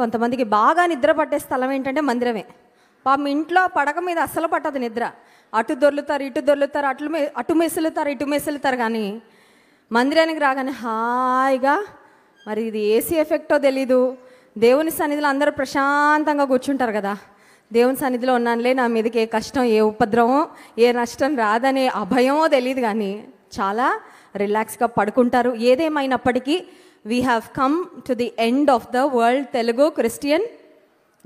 కొంతమందికి బాగా నిద్ర పట్టే స్థలం ఏంటంటే మందిరమే పాపం ఇంట్లో పడక మీద అస్సలు పట్టదు నిద్ర అటు దొర్లుతారు ఇటు దొర్లుతారు అట్లు అటు మెసులుతారు ఇటు మెసులుతారు కానీ మందిరానికి రాగానే హాయిగా మరి ఇది ఏసీ ఎఫెక్టో తెలీదు దేవుని సన్నిధిలో అందరూ ప్రశాంతంగా కూర్చుంటారు కదా దేవుని సన్నిధిలో ఉన్నానులే నా మీదకి ఏ కష్టం ఏ ఉపద్రవం ఏ నష్టం రాదనే అభయమో తెలియదు కానీ చాలా రిలాక్స్గా పడుకుంటారు ఏదేమైనప్పటికీ we have come to the end of the world Telugu Christian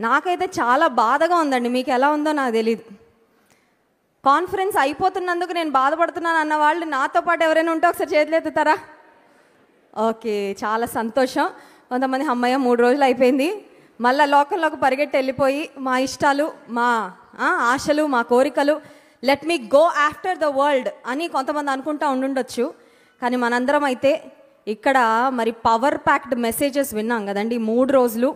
నాకైతే చాలా బాధగా ఉందండి మీకు ఎలా ఉందో నాకు తెలియదు కాన్ఫరెన్స్ అయిపోతున్నందుకు నేను బాధపడుతున్నాను అన్న వాళ్ళు నాతో పాటు ఎవరైనా ఉంటే ఒకసారి చేతులెత్తుతారా ఓకే చాలా సంతోషం కొంతమంది అమ్మయ్య మూడు రోజులు అయిపోయింది మళ్ళీ లోకంలోకి పరిగెట్టి వెళ్ళిపోయి మా ఇష్టాలు మా ఆశలు మా కోరికలు let me go after the world అని కొంతమంది అనుకుంటా ఉండుండొచ్చు కానీ మనందరం అయితే ఇక్కడ మరి పవర్ ప్యాక్డ్ మెసేజెస్ విన్నాం కదండి మూడు రోజులు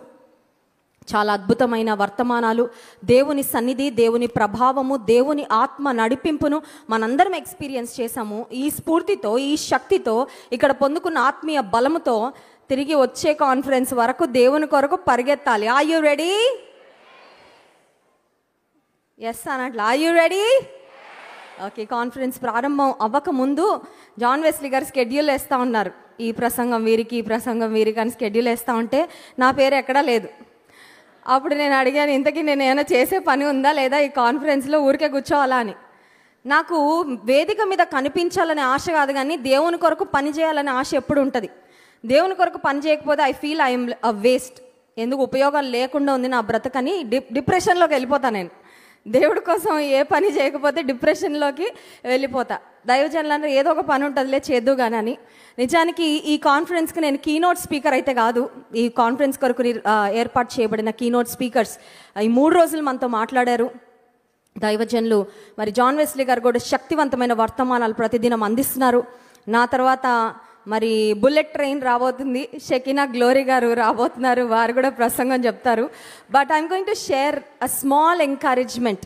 చాలా అద్భుతమైన వర్తమానాలు దేవుని సన్నిధి దేవుని ప్రభావము దేవుని ఆత్మ నడిపింపును మనందరం ఎక్స్పీరియన్స్ చేశాము ఈ స్ఫూర్తితో ఈ శక్తితో ఇక్కడ పొందుకున్న ఆత్మీయ బలముతో తిరిగి వచ్చే కాన్ఫరెన్స్ వరకు దేవుని కొరకు పరిగెత్తాలి ఆర్ యు రెడీ ఎస్ అన్నట్లు are you ready okay conference ప్రారంభం అవ్వకముందు జాన్ వెస్లీ గారు స్కెడ్యూల్ వేస్తూ ఉన్నారు ఈ ప్రసంగం వీరికి ఈ ప్రసంగం వీరికి అని స్కెడ్యూల్ వేస్తూ ఉంటే నా పేరు ఎక్కడా లేదు అప్పుడు నేను అడిగాను ఇంతకీ నేను ఏమైనా చేసే పని ఉందా లేదా ఈ కాన్ఫరెన్స్లో ఊరికే కూర్చోవాలా అని నాకు వేదిక మీద కనిపించాలనే ఆశ కాదు కానీ దేవుని కొరకు పని చేయాలనే ఆశ ఎప్పుడు ఉంటుంది దేవుని కొరకు పని చేయకపోతే I feel I'm a waste ఎందుకు ఉపయోగం లేకుండా ఉంది నా బ్రతకని డి డిప్రెషన్లోకి వెళ్ళిపోతాను నేను దేవుడి కోసం ఏ పని చేయకపోతే డిప్రెషన్లోకి వెళ్ళిపోతా దైవజనులందరూ ఏదో ఒక పని ఉంటుందిలే కానీ నిజానికి ఈ కాన్ఫరెన్స్కి నేను కీనోట్ స్పీకర్ అయితే కాదు ఈ కాన్ఫరెన్స్ కొరకు ఏర్పాటు చేయబడిన కీనోట్ స్పీకర్స్ ఈ మూడు రోజులు మనతో మాట్లాడారు దైవజనులు మరి జాన్ వెస్లీ గారు కూడా శక్తివంతమైన వర్తమానాలు ప్రతిదినం అందిస్తున్నారు నా తర్వాత మరి బుల్లెట్ ట్రైన్ రాబోతుంది షకీనా గ్లోరీ గారు రాబోతున్నారు వారు కూడా ప్రసంగం చెప్తారు but I'm going to share a small encouragement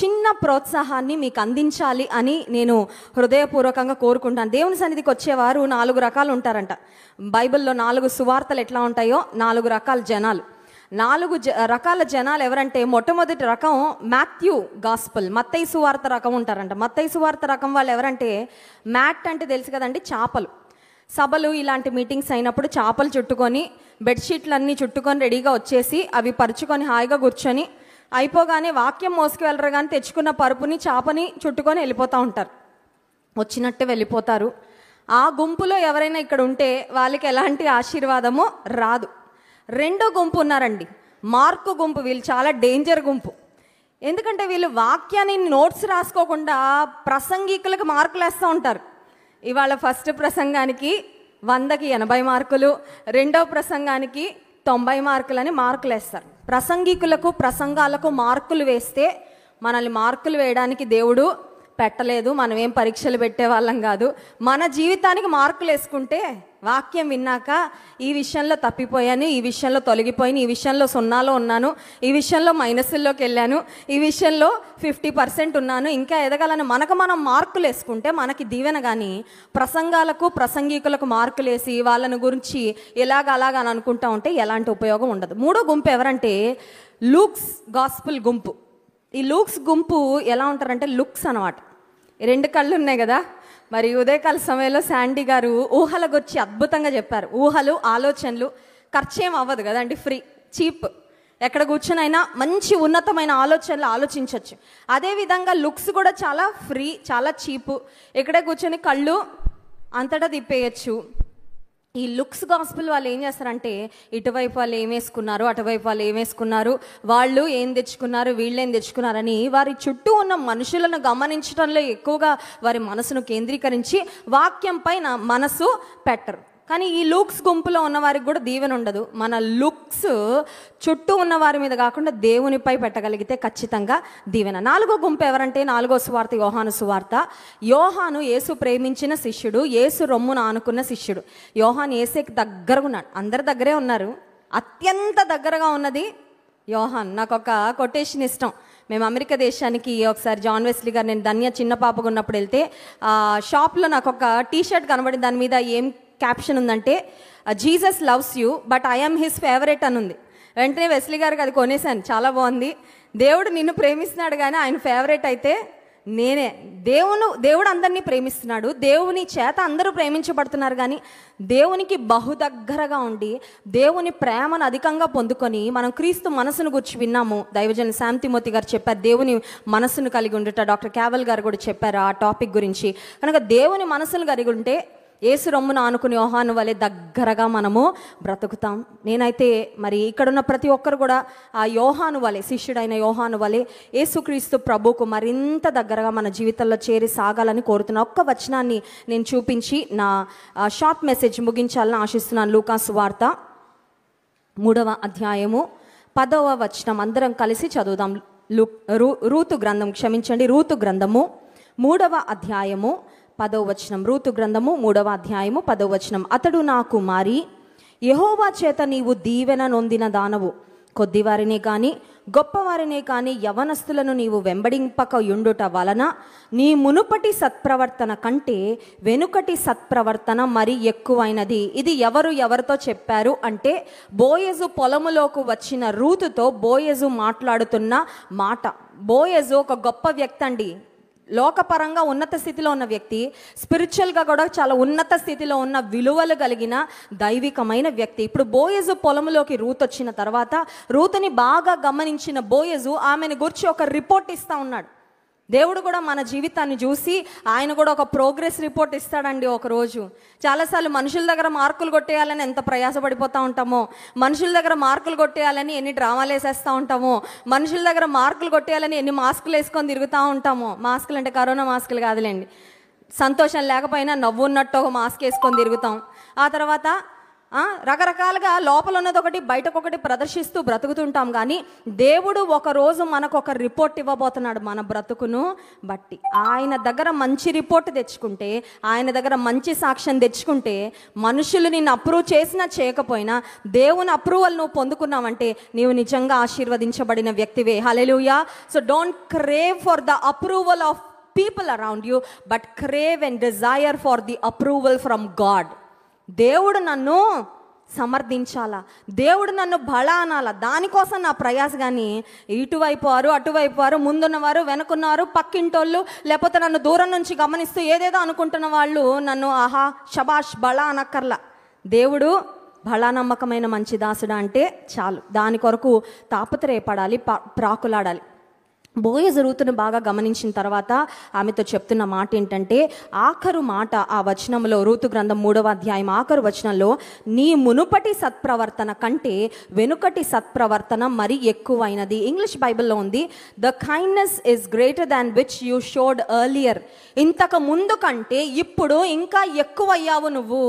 చిన్న ప్రోత్సాహాన్ని మీకు అందించాలి అని నేను హృదయపూర్వకంగా కోరుకుంటాను దేవుని సన్నిధికి వచ్చేవారు నాలుగు రకాలు ఉంటారంట బైబిల్లో నాలుగు సువార్తలు ఎట్లా ఉంటాయో నాలుగు రకాల జనాలు నాలుగు జ రకాల జనాలు ఎవరంటే మొట్టమొదటి రకం మాథ్యూ గాస్పల్ మత్తై సువార్త రకం ఉంటారంట మత్తై సువార్త రకం వాళ్ళు ఎవరంటే మ్యాట్ అంటే తెలుసు కదండి చేపలు సభలు ఇలాంటి మీటింగ్స్ అయినప్పుడు చేపలు చుట్టుకొని బెడ్షీట్లన్నీ చుట్టుకొని రెడీగా వచ్చేసి అవి పరుచుకొని హాయిగా కూర్చొని అయిపోగానే వాక్యం మోసుకు వెళ్ళరు కానీ తెచ్చుకున్న పరుపుని చేపని చుట్టుకొని వెళ్ళిపోతూ ఉంటారు వచ్చినట్టే వెళ్ళిపోతారు ఆ గుంపులో ఎవరైనా ఇక్కడ ఉంటే వాళ్ళకి ఎలాంటి ఆశీర్వాదమో రాదు రెండో గుంపు ఉన్నారండి మార్కు గుంపు వీళ్ళు చాలా డేంజర్ గుంపు ఎందుకంటే వీళ్ళు వాక్యాన్ని నోట్స్ రాసుకోకుండా ప్రసంగికులకు మార్కులు వేస్తూ ఉంటారు ఇవాళ ఫస్ట్ ప్రసంగానికి వందకి ఎనభై మార్కులు రెండవ ప్రసంగానికి తొంభై మార్కులని మార్కులు వేస్తారు ప్రసంగికులకు ప్రసంగాలకు మార్కులు వేస్తే మనల్ని మార్కులు వేయడానికి దేవుడు పెట్టలేదు మనం ఏం పరీక్షలు పెట్టే వాళ్ళం కాదు మన జీవితానికి మార్కులు వేసుకుంటే వాక్యం విన్నాక ఈ విషయంలో తప్పిపోయాను ఈ విషయంలో తొలగిపోయాను ఈ విషయంలో సున్నాలో ఉన్నాను ఈ విషయంలో మైనస్లోకి వెళ్ళాను ఈ విషయంలో ఫిఫ్టీ పర్సెంట్ ఉన్నాను ఇంకా ఎదగాలని మనకు మనం మార్కులు వేసుకుంటే మనకి దీవెన కానీ ప్రసంగాలకు ప్రసంగికులకు మార్కులు వేసి వాళ్ళని గురించి ఇలాగ అలాగని అని అనుకుంటా ఉంటే ఎలాంటి ఉపయోగం ఉండదు మూడో గుంపు ఎవరంటే లూక్స్ గాస్పుల్ గుంపు ఈ లూక్స్ గుంపు ఎలా ఉంటారంటే లుక్స్ అనమాట రెండు కళ్ళు ఉన్నాయి కదా మరి ఉదయకాల సమయంలో శాండీ గారు ఊహల గురించి అద్భుతంగా చెప్పారు ఊహలు ఆలోచనలు ఖర్చేం అవ్వదు కదండి ఫ్రీ చీప్ ఎక్కడ కూర్చునైనా మంచి ఉన్నతమైన ఆలోచనలు ఆలోచించవచ్చు అదేవిధంగా లుక్స్ కూడా చాలా ఫ్రీ చాలా చీపు ఎక్కడే కూర్చొని కళ్ళు అంతటా తిప్పేయచ్చు ఈ లుక్స్ గాస్పుల్ వాళ్ళు ఏం చేస్తారంటే ఇటువైపు వాళ్ళు ఏం వేసుకున్నారు అటువైపు వాళ్ళు ఏం వేసుకున్నారు వాళ్ళు ఏం తెచ్చుకున్నారు వీళ్ళు ఏం తెచ్చుకున్నారని వారి చుట్టూ ఉన్న మనుషులను గమనించడంలో ఎక్కువగా వారి మనసును కేంద్రీకరించి వాక్యం పైన మనసు పెట్టరు కానీ ఈ లుక్స్ గుంపులో ఉన్నవారికి కూడా దీవెన ఉండదు మన లుక్స్ చుట్టూ ఉన్న వారి మీద కాకుండా దేవునిపై పెట్టగలిగితే ఖచ్చితంగా దీవెన నాలుగో గుంపు ఎవరంటే నాలుగో సువార్త యోహాను సువార్త యోహాను యేసు ప్రేమించిన శిష్యుడు యేసు రొమ్మును ఆనుకున్న శిష్యుడు యోహాన్ ఏసేకి దగ్గర ఉన్నాడు అందరి దగ్గరే ఉన్నారు అత్యంత దగ్గరగా ఉన్నది యోహాన్ నాకు ఒక కొటేషన్ ఇష్టం మేము అమెరికా దేశానికి ఒకసారి జాన్ వెస్లీ గారు నేను ధన్య చిన్న పాపగా ఉన్నప్పుడు వెళ్తే షాప్లో నాకు ఒక టీ షర్ట్ దాని మీద ఏం క్యాప్షన్ ఉందంటే Jesus loves you but I'm his favourite అని ఉంది వెంటనే వెస్లీ గారికి అది కొనేశాను చాలా బాగుంది దేవుడు నిన్ను ప్రేమిస్తున్నాడు కానీ ఆయన ఫేవరెట్ అయితే నేనే దేవును దేవుడు అందరినీ ప్రేమిస్తున్నాడు దేవుని చేత అందరూ ప్రేమించబడుతున్నారు కానీ దేవునికి బహు దగ్గరగా ఉండి దేవుని ప్రేమను అధికంగా పొందుకొని మనం క్రీస్తు మనసును గురించి విన్నాము దైవజన్ శాంతిమూర్తి గారు చెప్పారు దేవుని మనసును కలిగి ఉండుట డాక్టర్ కేవల్ గారు కూడా చెప్పారు ఆ టాపిక్ గురించి కనుక దేవుని మనసును కలిగి ఉంటే ఏసు రొమ్మును ఆనుకుని యోహాను వలె దగ్గరగా మనము బ్రతుకుతాం నేనైతే మరి ఇక్కడున్న ప్రతి ఒక్కరు కూడా ఆ యోహాను వలె శిష్యుడైన యోహాను వలె యేసుక్రీస్తు ప్రభుకు మరింత దగ్గరగా మన జీవితంలో చేరి సాగాలని కోరుతున్నా ఒక్క వచనాన్ని నేను చూపించి నా షార్ట్ మెసేజ్ ముగించాలని ఆశిస్తున్నాను లూకాస్ వార్త మూడవ అధ్యాయము పదవ వచనం అందరం కలిసి చదువుదాం రూతు గ్రంథం క్షమించండి రూతు గ్రంథము మూడవ అధ్యాయము పదో వచనం రూతు గ్రంథము మూడవ అధ్యాయము పదోవచనం వచనం అతడు నాకు మారి యహోవా చేత నీవు దీవెన నొందిన దానవు కొద్దివారినే కానీ గొప్పవారినే కానీ యవనస్తులను నీవు వెంబడింపక యుండుట వలన నీ మునుపటి సత్ప్రవర్తన కంటే వెనుకటి సత్ప్రవర్తన మరి ఎక్కువైనది ఇది ఎవరు ఎవరితో చెప్పారు అంటే బోయజు పొలములోకి వచ్చిన రూతుతో బోయజు మాట్లాడుతున్న మాట బోయజు ఒక గొప్ప వ్యక్తి అండి లోకపరంగా ఉన్నత స్థితిలో ఉన్న వ్యక్తి స్పిరిచువల్గా కూడా చాలా ఉన్నత స్థితిలో ఉన్న విలువలు కలిగిన దైవికమైన వ్యక్తి ఇప్పుడు బోయజు పొలంలోకి రూత్ వచ్చిన తర్వాత రూతుని బాగా గమనించిన బోయజు ఆమెను గురించి ఒక రిపోర్ట్ ఇస్తూ ఉన్నాడు దేవుడు కూడా మన జీవితాన్ని చూసి ఆయన కూడా ఒక ప్రోగ్రెస్ రిపోర్ట్ ఇస్తాడండి ఒకరోజు చాలాసార్లు మనుషుల దగ్గర మార్కులు కొట్టేయాలని ఎంత ప్రయాసపడిపోతూ ఉంటామో మనుషుల దగ్గర మార్కులు కొట్టేయాలని ఎన్ని డ్రామాలు వేసేస్తూ ఉంటామో మనుషుల దగ్గర మార్కులు కొట్టేయాలని ఎన్ని మాస్కులు వేసుకొని తిరుగుతూ ఉంటామో మాస్కులు అంటే కరోనా మాస్కులు కాదులేండి సంతోషం లేకపోయినా నవ్వు ఉన్నట్టు ఒక మాస్క్ వేసుకొని తిరుగుతాం ఆ తర్వాత రకరకాలుగా లోపల ఉన్నది ఒకటి బయటకొకటి ప్రదర్శిస్తూ బ్రతుకుతుంటాం కానీ దేవుడు ఒకరోజు మనకు ఒక రిపోర్ట్ ఇవ్వబోతున్నాడు మన బ్రతుకును బట్టి ఆయన దగ్గర మంచి రిపోర్ట్ తెచ్చుకుంటే ఆయన దగ్గర మంచి సాక్ష్యం తెచ్చుకుంటే మనుషులు నిన్ను అప్రూవ్ చేసినా చేయకపోయినా దేవుని అప్రూవల్ నువ్వు పొందుకున్నావంటే నీవు నిజంగా ఆశీర్వదించబడిన వ్యక్తివే hallelujah so don't crave for the approval of people around you but crave and desire for the approval from God దేవుడు నన్ను సమర్థించాలా దేవుడు నన్ను బల అనాలా దానికోసం నా ప్రయాస కానీ ఇటువైపు వారు అటువైపు వారు ముందున్నవారు వెనుకున్నారు పక్కింటోళ్ళు లేకపోతే నన్ను దూరం నుంచి గమనిస్తూ ఏదేదో అనుకుంటున్న వాళ్ళు నన్ను ఆహా షబాష్ బళ అనక్కర్లా దేవుడు బళానమ్మకమైన మంచి దాసుడు అంటే చాలు దాని కొరకు తాపత్రయపడాలి ప్రాకులాడాలి బోయజ రూతును బాగా గమనించిన తర్వాత ఆమెతో చెప్తున్న మాట ఏంటంటే ఆఖరు మాట ఆ వచనంలో రూతు గ్రంథం మూడవ అధ్యాయం ఆఖరు వచనంలో నీ మునుపటి సత్ప్రవర్తన కంటే వెనుకటి సత్ప్రవర్తన మరి ఎక్కువైనది ఇంగ్లీష్ బైబిల్లో ఉంది the kindness is greater than which you showed earlier ఇంతకు ముందు కంటే ఇప్పుడు ఇంకా ఎక్కువ అయ్యావు నువ్వు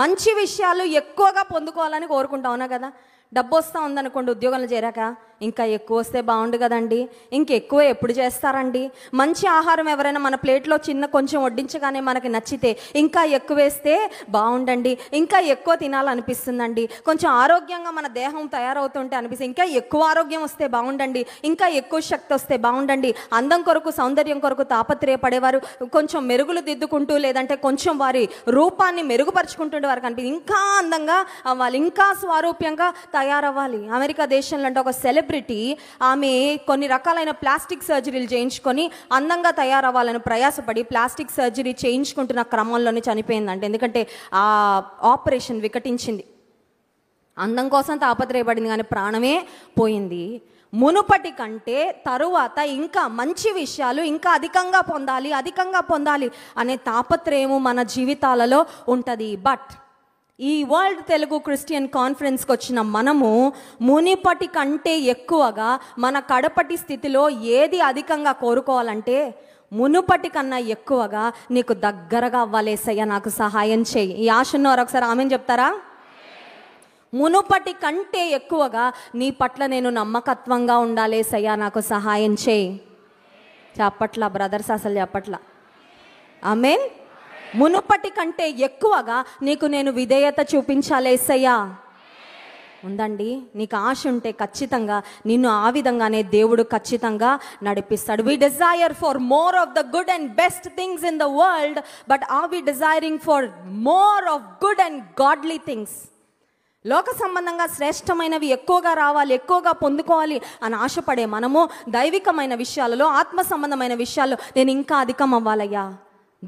మంచి విషయాలు ఎక్కువగా పొందుకోవాలని కోరుకుంటావునా కదా డబ్బు వస్తా ఉందనుకోండి ఉద్యోగంలో చేరాక ఇంకా ఎక్కువ వస్తే బాగుండు కదండి ఇంకెక్కువ ఎప్పుడు చేస్తారండి మంచి ఆహారం ఎవరైనా మన ప్లేట్లో చిన్న కొంచెం వడ్డించగానే మనకి నచ్చితే ఇంకా ఎక్కువ వేస్తే బాగుండండి ఇంకా ఎక్కువ తినాలనిపిస్తుందండి కొంచెం ఆరోగ్యంగా మన దేహం తయారవుతుంటే అనిపిస్తుంది ఇంకా ఎక్కువ ఆరోగ్యం వస్తే బాగుండండి ఇంకా ఎక్కువ శక్తి వస్తే బాగుండండి అందం కొరకు సౌందర్యం కొరకు తాపత్రయపడేవారు కొంచెం మెరుగులు దిద్దుకుంటూ లేదంటే కొంచెం వారి రూపాన్ని మెరుగుపరుచుకుంటుండే వారికి అనిపి ఇంకా అందంగా అవ్వాలి ఇంకా స్వారూప్యంగా తయారవ్వాలి అమెరికా దేశంలో అంటే ఒక సెలబ్రిటీ సెలబ్రిటీ ఆమె కొన్ని రకాలైన ప్లాస్టిక్ సర్జరీలు చేయించుకొని అందంగా తయారవ్వాలని ప్రయాసపడి ప్లాస్టిక్ సర్జరీ చేయించుకుంటున్న క్రమంలోనే చనిపోయిందంటే ఎందుకంటే ఆ ఆపరేషన్ వికటించింది అందం కోసం తాపత్రయపడింది కానీ ప్రాణమే పోయింది మునుపటి కంటే తరువాత ఇంకా మంచి విషయాలు ఇంకా అధికంగా పొందాలి అధికంగా పొందాలి అనే తాపత్రయము మన జీవితాలలో ఉంటుంది బట్ ఈ వరల్డ్ తెలుగు క్రిస్టియన్ కాన్ఫరెన్స్కి వచ్చిన మనము మునిపటి కంటే ఎక్కువగా మన కడపటి స్థితిలో ఏది అధికంగా కోరుకోవాలంటే మునుపటి కన్నా ఎక్కువగా నీకు దగ్గరగా అవ్వాలేసయ్య నాకు సహాయం చేయి ఈ ఆశను ఒకసారి ఆమెను చెప్తారా మునుపటి కంటే ఎక్కువగా నీ పట్ల నేను నమ్మకత్వంగా ఉండాలేసయ్య నాకు సహాయం చేయి చెప్పట్లా బ్రదర్స్ అసలు చెప్పట్లా ఆమెన్ మునుపటి కంటే ఎక్కువగా నీకు నేను విధేయత చూపించాలేసయ్యా ఉందండి నీకు ఆశ ఉంటే ఖచ్చితంగా నిన్ను ఆ విధంగానే దేవుడు ఖచ్చితంగా నడిపిస్తాడు we desire for more of the good and best things in the world but are we desiring for more of good and godly things లోక సంబంధంగా శ్రేష్టమైనవి ఎక్కువగా రావాలి ఎక్కువగా పొందుకోవాలి అని ఆశపడే మనము దైవికమైన విషయాలలో ఆత్మ సంబంధమైన విషయాల్లో నేను ఇంకా అధికం అవ్వాలయ్యా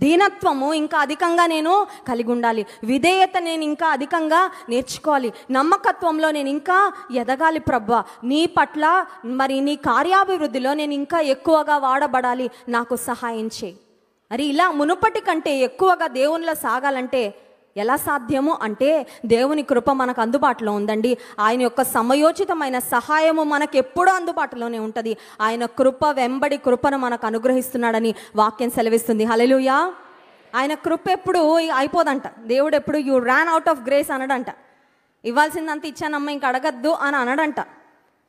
దీనత్వము ఇంకా అధికంగా నేను కలిగి ఉండాలి విధేయత నేను ఇంకా అధికంగా నేర్చుకోవాలి నమ్మకత్వంలో నేను ఇంకా ఎదగాలి ప్రభా నీ పట్ల మరి నీ కార్యాభివృద్ధిలో నేను ఇంకా ఎక్కువగా వాడబడాలి నాకు సహాయం చేయి మరి ఇలా మునుపటి కంటే ఎక్కువగా దేవునిలో సాగాలంటే ఎలా సాధ్యము అంటే దేవుని కృప మనకు అందుబాటులో ఉందండి ఆయన యొక్క సమయోచితమైన సహాయము మనకు ఎప్పుడూ అందుబాటులోనే ఉంటుంది ఆయన కృప వెంబడి కృపను మనకు అనుగ్రహిస్తున్నాడని వాక్యం సెలవిస్తుంది హలెలుయా ఆయన కృప ఎప్పుడు అయిపోదంట దేవుడు ఎప్పుడు you ran out of grace అనడంట ఇవ్వాల్సిందంత ఇచ్చానమ్మ ఇంక అడగద్దు అని అనడంట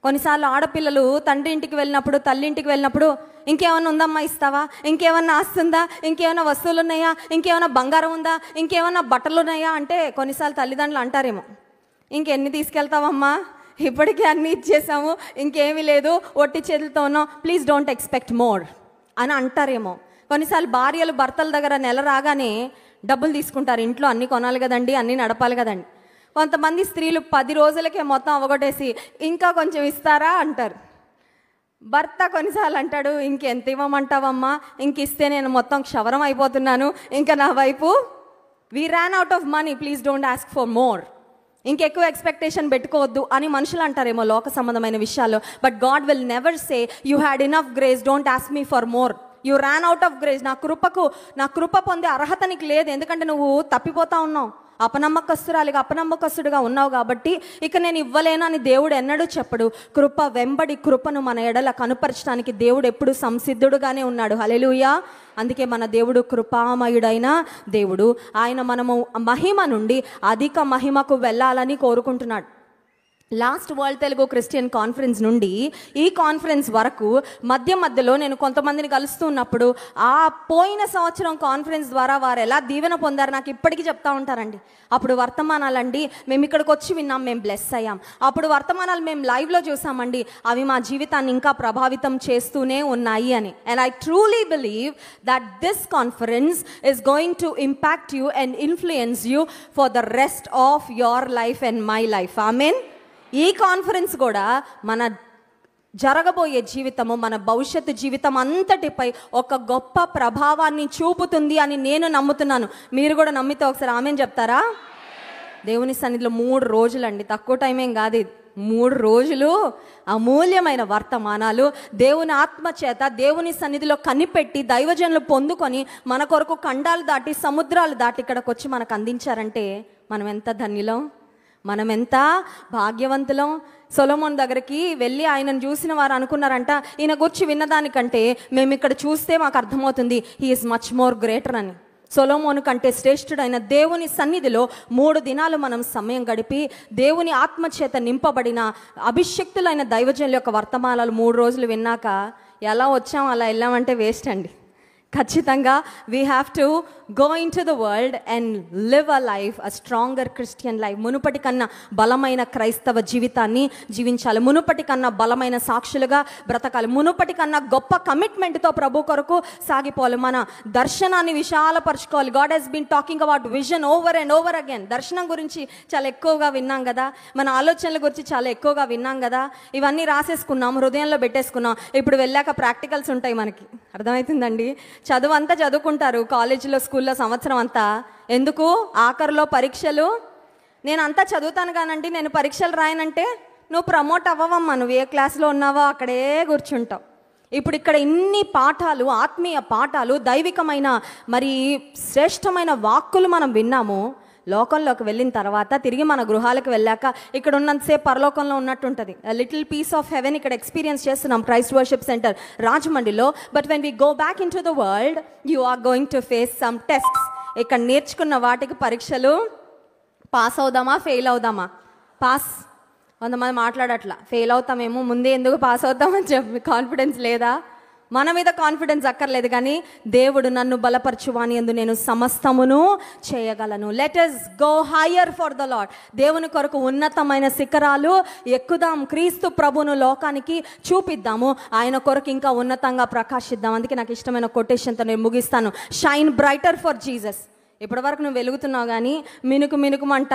కొన్నిసార్లు ఆడపిల్లలు తండ్రి ఇంటికి వెళ్ళినప్పుడు తల్లి ఇంటికి వెళ్ళినప్పుడు ఇంకేమైనా ఉందమ్మా ఇస్తావా ఇంకేమైనా ఆస్తి ఉందా ఇంకేమైనా వస్తువులు ఉన్నాయా ఇంకేమైనా బంగారం ఉందా ఇంకేమైనా బట్టలు ఉన్నాయా అంటే కొన్నిసార్లు తల్లిదండ్రులు అంటారేమో ఇంకెన్ని తీసుకెళ్తావమ్మా ఇప్పటికే అన్నీ ఇచ్చేసాము ఇంకేమీ లేదు ఒట్టి చేతులతోనో ప్లీజ్ డోంట్ ఎక్స్పెక్ట్ మోర్ అని అంటారేమో కొన్నిసార్లు భార్యలు భర్తల దగ్గర నెల రాగానే డబ్బులు తీసుకుంటారు ఇంట్లో అన్నీ కొనాలి కదండి అన్నీ నడపాలి కదండి కొంతమంది స్త్రీలు పది రోజులకే మొత్తం అవగొట్టేసి ఇంకా కొంచెం ఇస్తారా అంటారు భర్త కొన్నిసార్లు అంటాడు ఇంకెంత ఇవ్వమంటావమ్మా ఇంక ఇస్తే నేను మొత్తం క్షవరం అయిపోతున్నాను ఇంకా నా వైపు we ran out of money please don't ask for more ఇంకెక్కువ ఎక్స్పెక్టేషన్ పెట్టుకోవద్దు అని మనుషులు అంటారేమో లోక సంబంధమైన విషయాల్లో but God will never say you had enough grace don't ask me for more you ran out of grace నా కృపకు నా కృప పొందే అర్హత నీకు లేదు ఎందుకంటే నువ్వు తప్పిపోతా ఉన్నావు అపనమ్మకస్తురాలిగా అపనమ్మకస్తుడిగా ఉన్నావు కాబట్టి ఇక నేను ఇవ్వలేనని దేవుడు ఎన్నడూ చెప్పడు కృప వెంబడి కృపను మన ఎడల కనుపరచడానికి దేవుడు ఎప్పుడు సంసిద్ధుడుగానే ఉన్నాడు హలెలుయా అందుకే మన దేవుడు కృపామయుడైన దేవుడు ఆయన మనము మహిమ నుండి అధిక మహిమకు వెళ్ళాలని కోరుకుంటున్నాడు last world Telugu Christian conference నుండి ఈ కాన్ఫరెన్స్ వరకు మధ్య మధ్యలో నేను కొంతమందిని కలుస్తున్నప్పుడు ఆ పోయిన సంవత్సరం కాన్ఫరెన్స్ ద్వారా వారు ఎలా దీవెన పొందారు నాకు ఇప్పటికీ చెప్తా ఉంటారండి అప్పుడు వర్తమానాలండి మేము ఇక్కడికి వచ్చి విన్నాం మేము బ్లెస్ అయ్యాం అప్పుడు వర్తమానాలు మేము లైవ్లో చూసామండి అవి మా జీవితాన్ని ఇంకా ప్రభావితం చేస్తూనే ఉన్నాయి అని and I truly believe that this conference is going to impact you and influence you for the rest of your life and my life I mean ఈ కాన్ఫరెన్స్ కూడా మన జరగబోయే జీవితము మన భవిష్యత్తు జీవితం అంతటిపై ఒక గొప్ప ప్రభావాన్ని చూపుతుంది అని నేను నమ్ముతున్నాను మీరు కూడా నమ్మితే ఒకసారి ఆమె చెప్తారా దేవుని సన్నిధిలో మూడు రోజులండి తక్కువ టైం ఏం కాదు మూడు రోజులు అమూల్యమైన వర్తమానాలు దేవుని ఆత్మ చేత దేవుని సన్నిధిలో కనిపెట్టి దైవజనులు పొందుకొని మన కొరకు ఖండాలు దాటి సముద్రాలు దాటి ఇక్కడికి వచ్చి మనకు అందించారంటే మనం ఎంత ధన్యులం మనం ఎంత భాగ్యవంతులం సొలమోన్ దగ్గరికి వెళ్ళి ఆయనను చూసిన వారు అనుకున్నారంట ఈయన గురించి విన్నదానికంటే మేము ఇక్కడ చూస్తే మాకు అర్థమవుతుంది ఈజ్ మచ్ మోర్ గ్రేటర్ అని సొలోమోను కంటే శ్రేష్ఠుడైన దేవుని సన్నిధిలో మూడు దినాలు మనం సమయం గడిపి దేవుని ఆత్మచేత నింపబడిన అభిషక్తులైన దైవజనుల యొక్క వర్తమానాలు మూడు రోజులు విన్నాక ఎలా వచ్చాం అలా వెళ్ళామంటే వేస్ట్ అండి ఖచ్చితంగా we have to go into the world and live a life a stronger Christian life మునుపటి కన్నా బలమైన క్రైస్తవ జీవితాన్ని జీవించాలి మునుపటి కన్నా బలమైన సాక్షులుగా బ్రతకాలి మునుపటి కన్నా గొప్ప కమిట్మెంట్తో ప్రభు కొరకు సాగిపోవాలి మన దర్శనాన్ని విశాలపరచుకోవాలి God he's been talking about vision over and over again దర్శనం గురించి చాలా ఎక్కువగా విన్నాం కదా మన ఆలోచనల గురించి చాలా ఎక్కువగా విన్నాం కదా ఇవన్నీ రాసేసుకున్నాం హృదయంలో పెట్టేసుకున్నాం ఇప్పుడు వెళ్ళాక ప్రాక్టికల్స్ ఉంటాయి మనకి అర్థమవుతుందండి చదువు అంతా చదువుకుంటారు కాలేజీలో స్కూల్ స్కూల్లో సంవత్సరం అంతా ఎందుకు ఆఖరిలో పరీక్షలు నేను అంతా చదువుతాను కానండి నేను పరీక్షలు రాయనంటే నువ్వు ప్రమోట్ అవ్వవమ్మా నువ్వు ఏ క్లాస్లో ఉన్నావో అక్కడే కూర్చుంటావు ఇప్పుడు ఇక్కడ ఇన్ని పాఠాలు ఆత్మీయ పాఠాలు దైవికమైన మరి శ్రేష్టమైన వాక్కులు మనం విన్నాము లోకంలోకి వెళ్ళిన తర్వాత తిరిగి మన గృహాలకు వెళ్ళాక ఇక్కడ ఉన్నంతసేపు పరలోకంలో ఉన్నట్టు ఉంటుంది లిటిల్ పీస్ ఆఫ్ హెవెన్ ఇక్కడ ఎక్స్పీరియన్స్ చేస్తున్నాం క్రైస్ట్ వర్షిప్ సెంటర్ రాజమండ్రిలో but when we go back into the world you are going to face some tests ఇక్కడ నేర్చుకున్న వాటికి పరీక్షలు పాస్ అవుదామా ఫెయిల్ అవుదామా పాస్ కొంతమంది మాట్లాడట్లా ఫెయిల్ అవుతామేమో ముందే ఎందుకు పాస్ అవుతామని చెప్పి కాన్ఫిడెన్స్ లేదా మన మీద కాన్ఫిడెన్స్ అక్కర్లేదు కానీ దేవుడు నన్ను బలపరచువాని ఎందు నేను సమస్తమును చేయగలను let us go higher for the Lord దేవుని కొరకు ఉన్నతమైన శిఖరాలు ఎక్కుదాం క్రీస్తు ప్రభును లోకానికి చూపిద్దాము ఆయన కొరకు ఇంకా ఉన్నతంగా ప్రకాశిద్దాం అందుకే నాకు ఇష్టమైన కొటేషన్తో నేను ముగిస్తాను షైన్ బ్రైటర్ ఫర్ జీసస్ ఇప్పటి వరకు నువ్వు వెలుగుతున్నావు కానీ మినుకు మినుకుమంట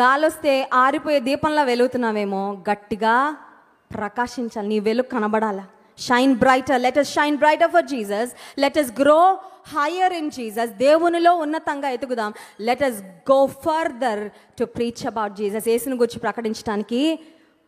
గాలొస్తే ఆరిపోయే దీపంలో వెలుగుతున్నావేమో గట్టిగా ప్రకాశించాలి నీ వెలుగు కనబడాలా shine brighter let us shine brighter for Jesus let us grow higher in Jesus దేవునిలో ఉన్నతంగా ఎదుగుదాం let us go further to preach about Jesus ఏసుని గురించి ప్రకటించడానికి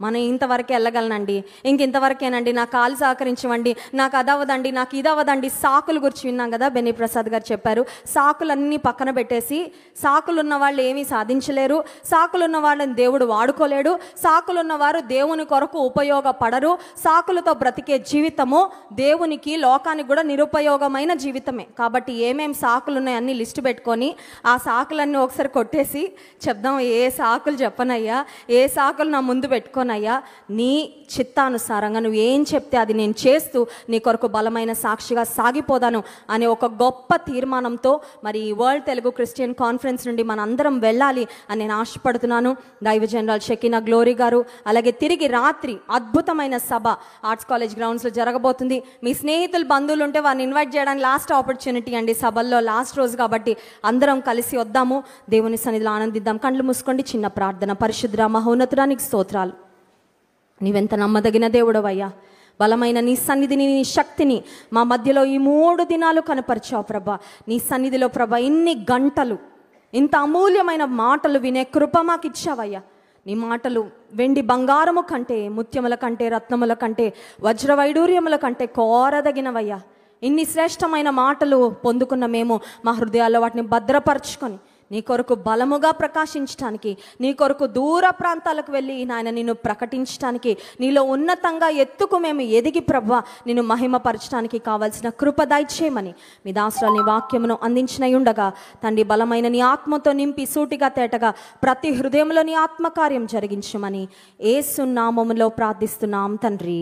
మనం ఇంతవరకే వెళ్ళగలనండి ఇంక ఇంతవరకేనండి నా కాలు సహకరించవండి నాకు అదవదండి నాకు ఇదవదండి సాకుల గురించి విన్నాం కదా బెనీ ప్రసాద్ గారు చెప్పారు సాకులన్నీ పక్కన పెట్టేసి సాకులున్న వాళ్ళు ఏమీ సాధించలేరు సాకులున్న వాళ్ళని దేవుడు వాడుకోలేడు సాకులు ఉన్నవారు దేవుని కొరకు ఉపయోగపడరు సాకులతో బ్రతికే జీవితము దేవునికి లోకానికి కూడా నిరుపయోగమైన జీవితమే కాబట్టి ఏమేమి సాకులు ఉన్నాయన్నీ లిస్ట్ పెట్టుకొని ఆ సాకులన్నీ ఒకసారి కొట్టేసి చెప్దాం ఏ సాకులు చెప్పనయ్యా ఏ సాకులు నా ముందు పెట్టుకొని ఉన్నానయ్యా నీ చిత్తానుసారంగా నువ్వు ఏం చెప్తే అది నేను చేస్తూ నీ కొరకు బలమైన సాక్షిగా సాగిపోదాను అనే ఒక గొప్ప తీర్మానంతో మరి ఈ వరల్డ్ తెలుగు క్రిస్టియన్ కాన్ఫరెన్స్ నుండి మనందరం వెళ్ళాలి అని నేను ఆశపడుతున్నాను దైవ జనరల్ షకీనా గ్లోరీ గారు అలాగే తిరిగి రాత్రి అద్భుతమైన సభ ఆర్ట్స్ కాలేజ్ గ్రౌండ్స్లో జరగబోతుంది మీ స్నేహితులు బంధువులు ఉంటే వారిని ఇన్వైట్ చేయడానికి లాస్ట్ ఆపర్చునిటీ అండి సభల్లో లాస్ట్ రోజు కాబట్టి అందరం కలిసి వద్దాము దేవుని సన్నిధిలో ఆనందిద్దాం కళ్ళు మూసుకోండి చిన్న ప్రార్థన పరిశుద్ర మహోన్నతురానికి స్తోత్రాలు నీవెంత నమ్మదగిన దేవుడవయ్యా బలమైన నీ సన్నిధిని నీ శక్తిని మా మధ్యలో ఈ మూడు దినాలు కనపరిచావు ప్రభా నీ సన్నిధిలో ప్రభ ఇన్ని గంటలు ఇంత అమూల్యమైన మాటలు వినే కృప మాకు ఇచ్చావయ్యా నీ మాటలు వెండి బంగారము కంటే ముత్యముల కంటే రత్నముల కంటే వజ్ర కంటే కోరదగినవయ్యా ఇన్ని శ్రేష్టమైన మాటలు పొందుకున్న మేము మా హృదయాల్లో వాటిని భద్రపరచుకొని నీ కొరకు బలముగా ప్రకాశించటానికి నీ కొరకు దూర ప్రాంతాలకు వెళ్ళి నాయన నిన్ను ప్రకటించటానికి నీలో ఉన్నతంగా ఎత్తుకు మేము ఎదిగి ప్రభ నిన్ను మహిమపరచడానికి కావాల్సిన కృప దయచేయమని మీ దాసురాల్ని వాక్యమును అందించిన ఉండగా తండ్రి బలమైన నీ ఆత్మతో నింపి సూటిగా తేటగా ప్రతి హృదయంలో నీ ఆత్మకార్యం జరిగించమని ఏసునామములో ప్రార్థిస్తున్నాం తండ్రి